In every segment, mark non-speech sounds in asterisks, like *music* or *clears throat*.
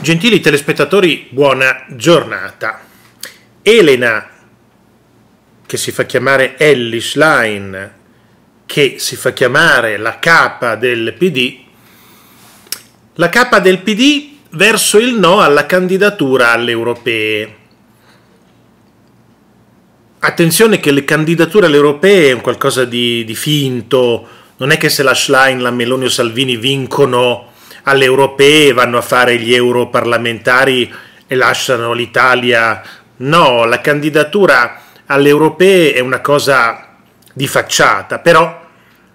Gentili telespettatori, buona giornata. Elena, che si fa chiamare Ellie Schlein, che si fa chiamare la capa del PD, la capa del PD verso il no alla candidatura alle europee. Attenzione che le candidature alle europee è un qualcosa di, di finto, non è che se la Schlein, la Meloni o Salvini vincono alle europee vanno a fare gli europarlamentari e lasciano l'Italia. No, la candidatura alle europee è una cosa di facciata, però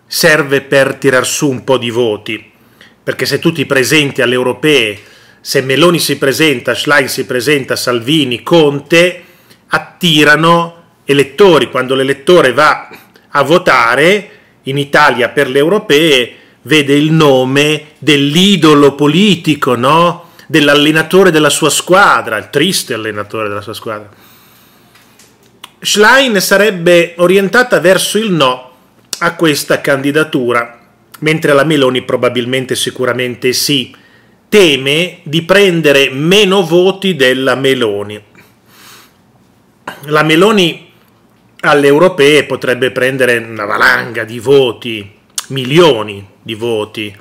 serve per tirar su un po' di voti, perché se tu ti presenti alle europee, se Meloni si presenta, Schlein si presenta, Salvini, Conte, attirano elettori. Quando l'elettore va a votare in Italia per le europee, vede il nome dell'idolo politico, no? dell'allenatore della sua squadra, il triste allenatore della sua squadra. Schlein sarebbe orientata verso il no a questa candidatura, mentre la Meloni probabilmente sicuramente sì, teme di prendere meno voti della Meloni. La Meloni alle europee potrebbe prendere una valanga di voti, milioni, di voti,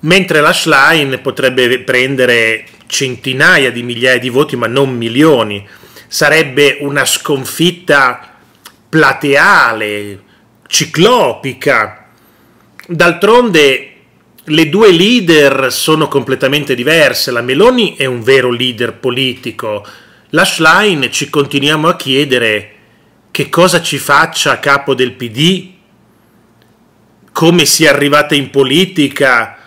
mentre la Schlein potrebbe prendere centinaia di migliaia di voti, ma non milioni. Sarebbe una sconfitta plateale, ciclopica. D'altronde le due leader sono completamente diverse. La Meloni è un vero leader politico. La Schlein ci continuiamo a chiedere che cosa ci faccia a capo del PD come sia arrivata in politica,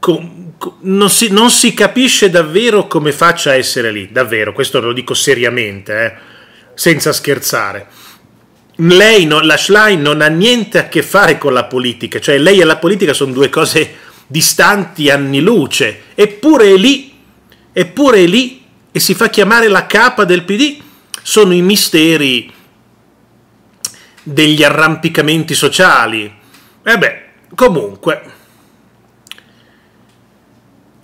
com, com, non, si, non, si, capisce davvero come faccia a essere lì, davvero, questo lo dico seriamente, eh, senza scherzare. Lei, no, la Schlein, non ha niente a che fare con la politica, cioè lei e la politica sono due cose distanti anni luce, eppure è lì, eppure è lì e si fa chiamare la capa del PD, sono i misteri degli arrampicamenti sociali, e eh beh, comunque...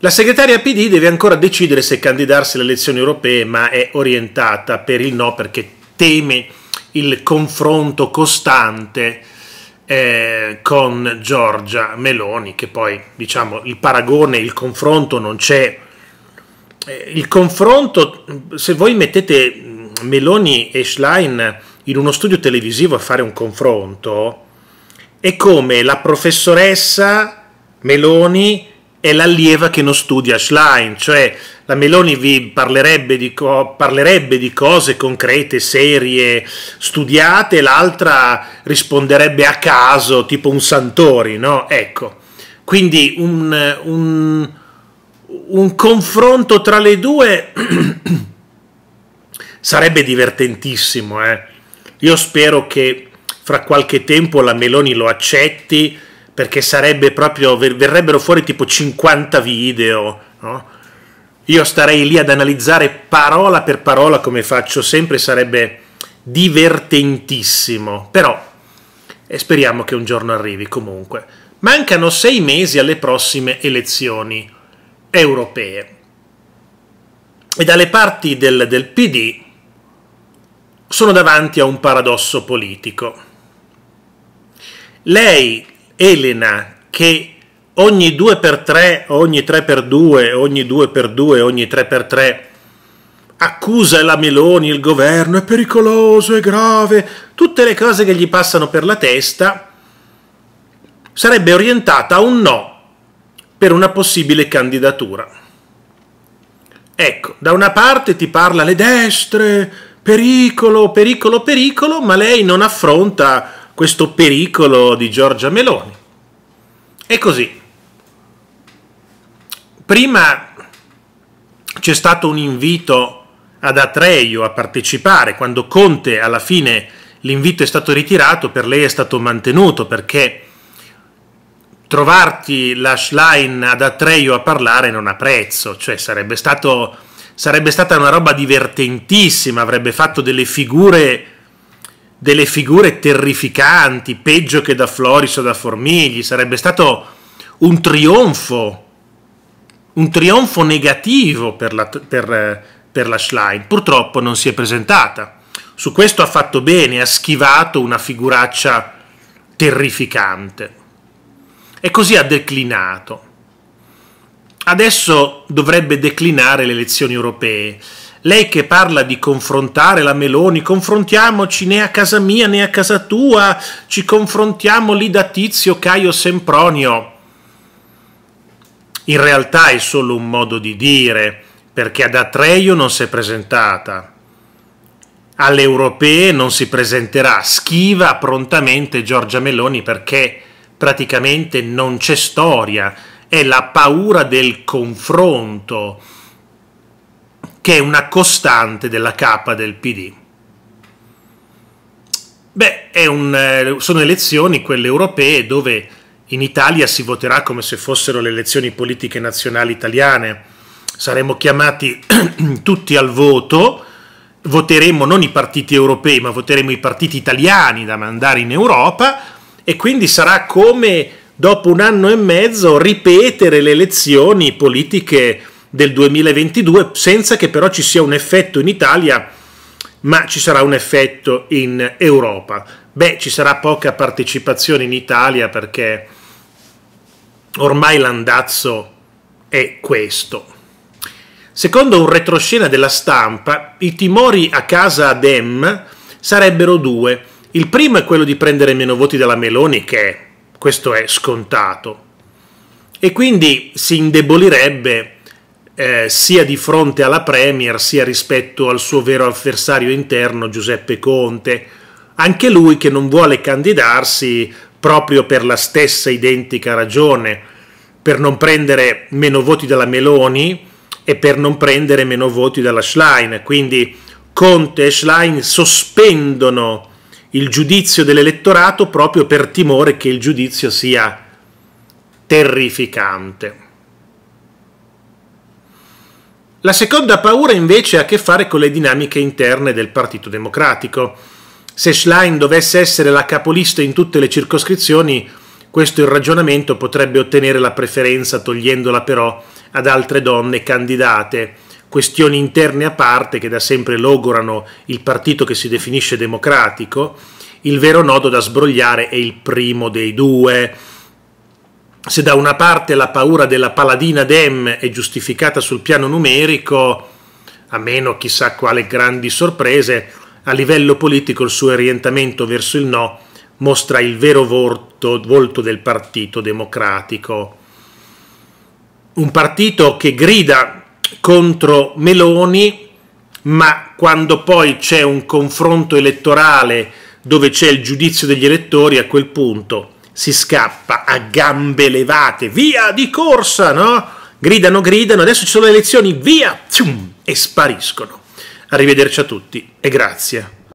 La segretaria PD deve ancora decidere se candidarsi alle elezioni europee, ma è orientata per il no perché teme il confronto costante eh, con Giorgia Meloni, che poi diciamo il paragone, il confronto non c'è. Eh, il confronto, se voi mettete mm, Meloni e Schlein in uno studio televisivo a fare un confronto, è come la professoressa Meloni è l'allieva che non studia Schlein, cioè la Meloni vi parlerebbe di, co- parlerebbe di cose concrete, serie, studiate, l'altra risponderebbe a caso, tipo un Santori, no? Ecco, quindi un, un, un confronto tra le due *clears throat* sarebbe divertentissimo, eh? Io spero che fra qualche tempo la Meloni lo accetti perché sarebbe proprio, verrebbero fuori tipo 50 video, no? Io starei lì ad analizzare parola per parola come faccio sempre, sarebbe divertentissimo, però e eh, speriamo che un giorno arrivi comunque. Mancano sei mesi alle prossime elezioni europee e dalle parti del, del PD sono davanti a un paradosso politico lei, Elena, che ogni 2x3, ogni 3x2, ogni 2x2, ogni 3x3 accusa la Meloni, il governo, è pericoloso, è grave, tutte le cose che gli passano per la testa, sarebbe orientata a un no per una possibile candidatura. Ecco, da una parte ti parla le destre, pericolo, pericolo, pericolo, ma lei non affronta questo pericolo di Giorgia Meloni. E così. Prima c'è stato un invito ad Atreio a partecipare, quando Conte alla fine l'invito è stato ritirato, per lei è stato mantenuto perché trovarti la Schlein ad Atreio a parlare non ha prezzo, cioè sarebbe, stato, sarebbe stata una roba divertentissima, avrebbe fatto delle figure delle figure terrificanti, peggio che da Floris o da Formigli, sarebbe stato un trionfo, un trionfo negativo per la, per, per la Schlein. Purtroppo non si è presentata. Su questo ha fatto bene, ha schivato una figuraccia terrificante. E così ha declinato. Adesso dovrebbe declinare le elezioni europee lei che parla di confrontare la Meloni, confrontiamoci né a casa mia né a casa tua, ci confrontiamo lì da Tizio Caio Sempronio. In realtà è solo un modo di dire, perché ad Atreio non si è presentata. Alle europee non si presenterà, schiva prontamente Giorgia Meloni perché praticamente non c'è storia, è la paura del confronto che è una costante della K del PD. Beh, un, eh, sono elezioni, quelle europee, dove in Italia si voterà come se fossero le elezioni politiche nazionali italiane. Saremo chiamati *clears throat* tutti al voto, voteremo non i partiti europei, ma voteremo i partiti italiani da mandare in Europa e quindi sarà come dopo un anno e mezzo ripetere le elezioni politiche del 2022 senza che però ci sia un effetto in Italia ma ci sarà un effetto in Europa. Beh, ci sarà poca partecipazione in Italia perché ormai l'andazzo è questo. Secondo un retroscena della stampa, i timori a casa ad Em sarebbero due. Il primo è quello di prendere meno voti dalla Meloni, che questo è scontato, e quindi si indebolirebbe eh, sia di fronte alla Premier sia rispetto al suo vero avversario interno Giuseppe Conte, anche lui che non vuole candidarsi proprio per la stessa identica ragione, per non prendere meno voti dalla Meloni e per non prendere meno voti dalla Schlein. Quindi Conte e Schlein sospendono il giudizio dell'elettorato proprio per timore che il giudizio sia terrificante. La seconda paura invece ha a che fare con le dinamiche interne del Partito Democratico. Se Schlein dovesse essere la capolista in tutte le circoscrizioni, questo il ragionamento potrebbe ottenere la preferenza togliendola però ad altre donne candidate, questioni interne a parte che da sempre logorano il partito che si definisce democratico, il vero nodo da sbrogliare è il primo dei due, se da una parte la paura della paladina Dem è giustificata sul piano numerico, a meno chissà quale grandi sorprese, a livello politico il suo orientamento verso il no mostra il vero volto, volto del Partito Democratico. Un partito che grida contro Meloni, ma quando poi c'è un confronto elettorale dove c'è il giudizio degli elettori, a quel punto si scappa a gambe levate, via di corsa, no? Gridano, gridano, adesso ci sono le elezioni, via! E spariscono. Arrivederci a tutti e grazie.